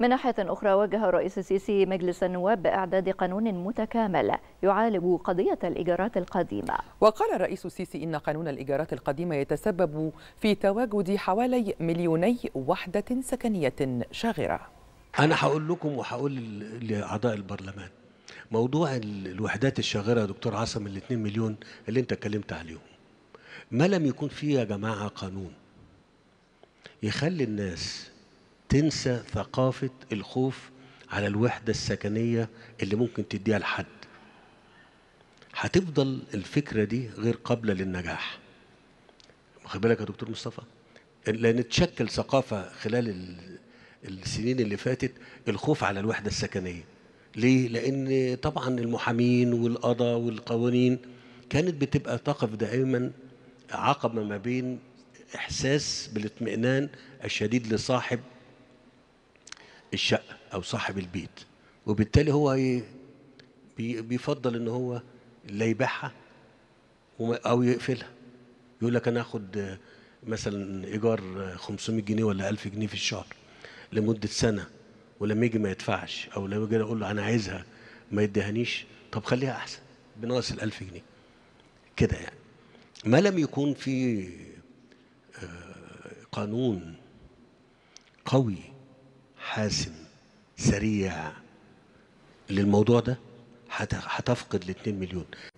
من ناحية أخرى وجه الرئيس السيسي مجلس النواب بإعداد قانون متكامل يعالج قضية الإيجارات القديمة وقال الرئيس السيسي إن قانون الإيجارات القديمة يتسبب في تواجد حوالي مليوني وحدة سكنية شاغرة أنا هقول لكم وهقول لأعضاء البرلمان موضوع الوحدات الشاغرة يا دكتور عاصم ال 2 مليون اللي أنت اتكلمت عليهم ما لم يكون فيه يا جماعة قانون يخلي الناس تنسى ثقافة الخوف على الوحدة السكنية اللي ممكن تديها لحد هتفضل الفكرة دي غير قابلة للنجاح واخد بالك يا دكتور مصطفى لأن تشكل ثقافة خلال السنين اللي فاتت الخوف على الوحدة السكنية ليه؟ لأن طبعا المحامين والقضاء والقوانين كانت بتبقى تقف دائما عقبة ما بين إحساس بالاطمئنان الشديد لصاحب الشقة أو صاحب البيت وبالتالي هو بيفضل إن هو لا يبيعها أو يقفلها يقول لك أنا آخد مثلا إيجار 500 جنيه ولا 1000 جنيه في الشهر لمدة سنة ولما يجي ما يدفعش أو لما يجي أقول له أنا عايزها ما يديهانيش طب خليها أحسن بناقص ال 1000 جنيه كده يعني ما لم يكون في آه، قانون قوي حاسم سريع للموضوع ده هتفقد ال 2 مليون